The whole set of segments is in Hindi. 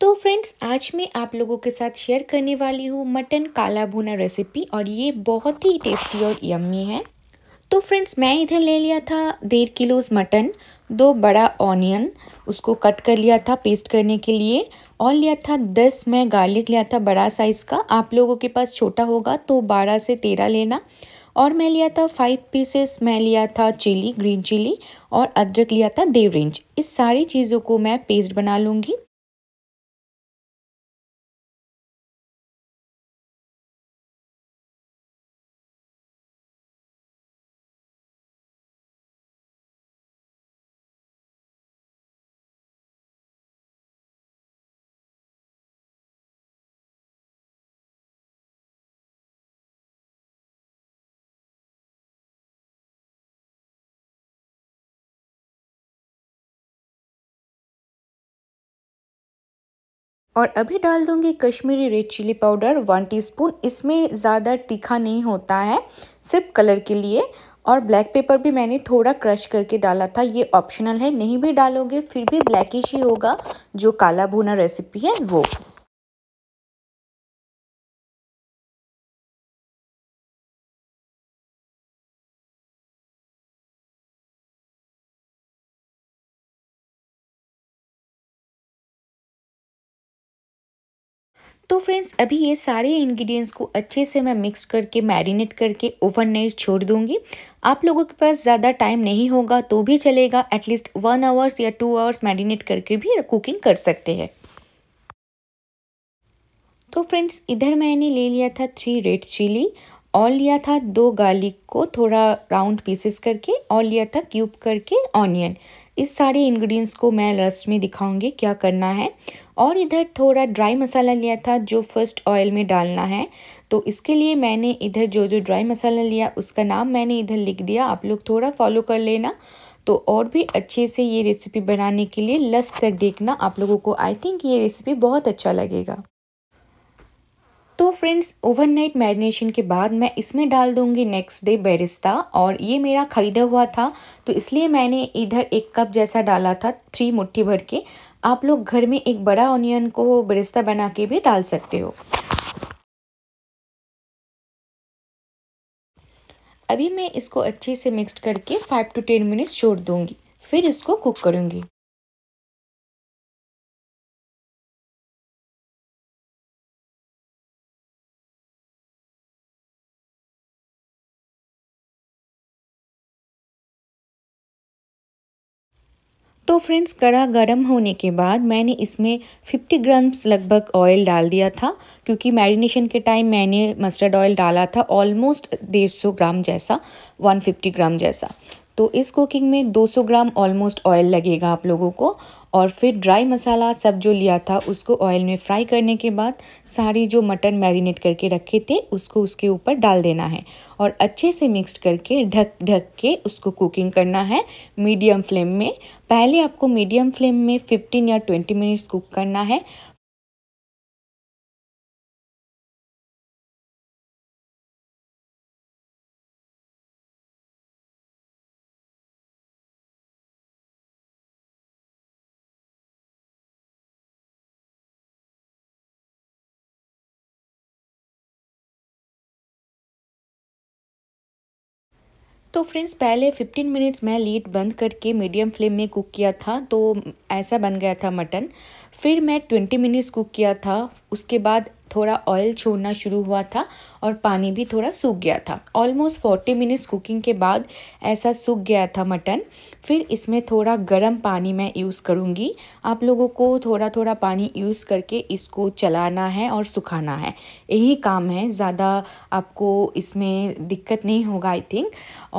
तो फ्रेंड्स आज मैं आप लोगों के साथ शेयर करने वाली हूँ मटन काला भुना रेसिपी और ये बहुत ही टेस्टी और यम्मी है तो फ्रेंड्स मैं इधर ले लिया था डेढ़ किलोज़ मटन दो बड़ा ऑनियन उसको कट कर लिया था पेस्ट करने के लिए और लिया था दस मैं गार्लिक लिया था बड़ा साइज़ का आप लोगों के पास छोटा होगा तो बारह से तेरह लेना और मैं लिया था फाइव पीसेस मैं लिया था चिली ग्रीन चिली और अदरक लिया था देवरेंज इस सारी चीज़ों को मैं पेस्ट बना लूँगी और अभी डाल दूंगी Kashmiri red chilli powder one teaspoon इसमें ज़्यादा तीखा नहीं होता है सिर्फ कलर के लिए और ब्लैक पेपर भी मैंने थोड़ा क्रश करके डाला था ये ऑप्शनल है नहीं भी डालोगे फिर भी ब्लैकिश ही होगा जो काला भुना रेसिपी है वो तो फ्रेंड्स अभी ये सारे इंग्रेडिएंट्स को अच्छे से मैं मिक्स करके मैरिनेट करके ओवन नहीं छोड़ दूँगी आप लोगों के पास ज़्यादा टाइम नहीं होगा तो भी चलेगा एटलीस्ट वन आवर्स या टू आवर्स मैरिनेट करके भी कुकिंग कर सकते हैं तो फ्रेंड्स इधर मैंने ले लिया था थ्री रेड चिली और लिया था दो गार्लिक को थोड़ा राउंड पीसेस करके और लिया था क्यूब करके ऑनियन इस सारे इंग्रेडिएंट्स को मैं रस्ट में दिखाऊंगी क्या करना है और इधर थोड़ा ड्राई मसाला लिया था जो फर्स्ट ऑयल में डालना है तो इसके लिए मैंने इधर जो जो ड्राई मसाला लिया उसका नाम मैंने इधर लिख दिया आप लोग थोड़ा फॉलो कर लेना तो और भी अच्छे से ये रेसिपी बनाने के लिए लस्ट तक देखना आप लोगों को आई थिंक ये रेसिपी बहुत अच्छा लगेगा फ्रेंड्स ओवरनाइट मैरिनेशन के बाद मैं इसमें डाल दूंगी नेक्स्ट डे बेरिस्ता और ये मेरा ख़रीदा हुआ था तो इसलिए मैंने इधर एक कप जैसा डाला था थ्री मुट्ठी भर के आप लोग घर में एक बड़ा ऑनियन को बेरिस्ता बना के भी डाल सकते हो अभी मैं इसको अच्छे से मिक्स करके फाइव टू टेन मिनट्स छोड़ दूंगी फिर इसको कुक करूंगी तो फ्रेंड्स कड़ा गर्म होने के बाद मैंने इसमें 50 ग्राम्स लगभग ऑयल डाल दिया था क्योंकि मैरिनेशन के टाइम मैंने मस्टर्ड ऑयल डाला था ऑलमोस्ट डेढ़ सौ ग्राम जैसा 150 ग्राम जैसा तो इस कुकिंग में 200 ग्राम ऑलमोस्ट ऑयल लगेगा आप लोगों को और फिर ड्राई मसाला सब जो लिया था उसको ऑयल में फ्राई करने के बाद सारी जो मटन मैरिनेट करके रखे थे उसको उसके ऊपर डाल देना है और अच्छे से मिक्स करके ढक ढक के उसको कुकिंग करना है मीडियम फ्लेम में पहले आपको मीडियम फ्लेम में 15 या 20 मिनट्स कुक करना है तो फ्रेंड्स पहले 15 मिनट्स मैं लीड बंद करके मीडियम फ्लेम में कुक किया था तो ऐसा बन गया था मटन फिर मैं 20 मिनट्स कुक किया था उसके बाद थोड़ा ऑयल छोड़ना शुरू हुआ था और पानी भी थोड़ा सूख गया था ऑलमोस्ट फोर्टी मिनट्स कुकिंग के बाद ऐसा सूख गया था मटन फिर इसमें थोड़ा गर्म पानी मैं यूज़ करूँगी आप लोगों को थोड़ा थोड़ा पानी यूज़ करके इसको चलाना है और सुखाना है यही काम है ज़्यादा आपको इसमें दिक्कत नहीं होगा आई थिंक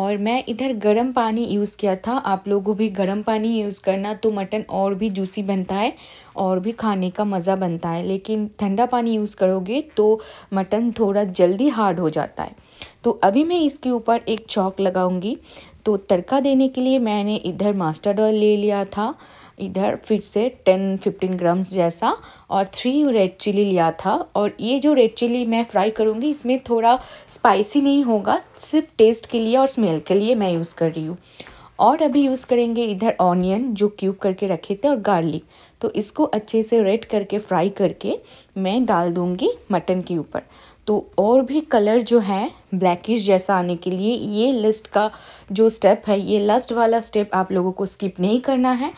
और मैं इधर गर्म पानी यूज़ किया था आप लोगों भी गर्म पानी यूज़ करना तो मटन और भी जूसी बनता है और भी खाने का मज़ा बनता है लेकिन ठंडा पानी यूज़ करोगे तो मटन थोड़ा जल्दी हार्ड हो जाता है तो अभी मैं इसके ऊपर एक चौक लगाऊंगी तो तड़का देने के लिए मैंने इधर मास्टर्ड ऑयल ले लिया था इधर फिर से टेन फिफ्टीन ग्राम्स जैसा और थ्री रेड चिली लिया था और ये जो रेड चिली मैं फ्राई करूँगी इसमें थोड़ा स्पाइसी नहीं होगा सिर्फ टेस्ट के लिए और स्मेल के लिए मैं यूज़ कर रही हूँ और अभी यूज़ करेंगे इधर ऑनियन जो क्यूब करके रखे थे और गार्लिक तो इसको अच्छे से रेड करके फ्राई करके मैं डाल दूँगी मटन के ऊपर तो और भी कलर जो है ब्लैकिश जैसा आने के लिए ये लिस्ट का जो स्टेप है ये लास्ट वाला स्टेप आप लोगों को स्किप नहीं करना है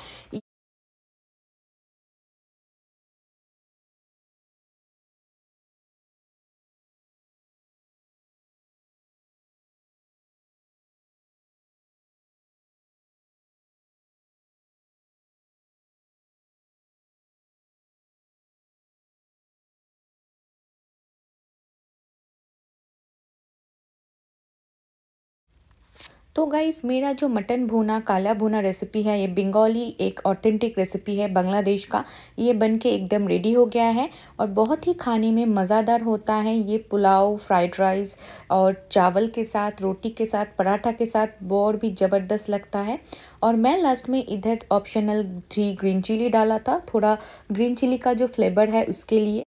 तो गाइस मेरा जो मटन भुना काला भुना रेसिपी है ये बंगाली एक ऑथेंटिक रेसिपी है बांग्लादेश का ये बन के एकदम रेडी हो गया है और बहुत ही खाने में मज़ेदार होता है ये पुलाव फ्राइड राइस और चावल के साथ रोटी के साथ पराठा के साथ बोर भी ज़बरदस्त लगता है और मैं लास्ट में इधर ऑप्शनल थ्री ग्रीन चिली डाला था थोड़ा ग्रीन चिली का जो फ्लेवर है उसके लिए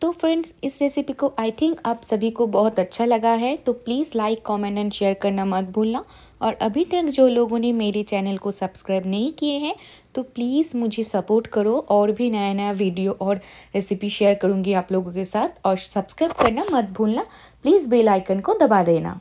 तो फ्रेंड्स इस रेसिपी को आई थिंक आप सभी को बहुत अच्छा लगा है तो please like comment and share करना मत भूलना और अभी तक जो लोगों ने मेरे चैनल को सब्सक्राइब नहीं किए हैं तो प्लीज़ मुझे सपोर्ट करो और भी नया नया वीडियो और रेसिपी शेयर करूँगी आप लोगों के साथ और सब्सक्राइब करना मत भूलना प्लीज़ बेलाइकन को दबा देना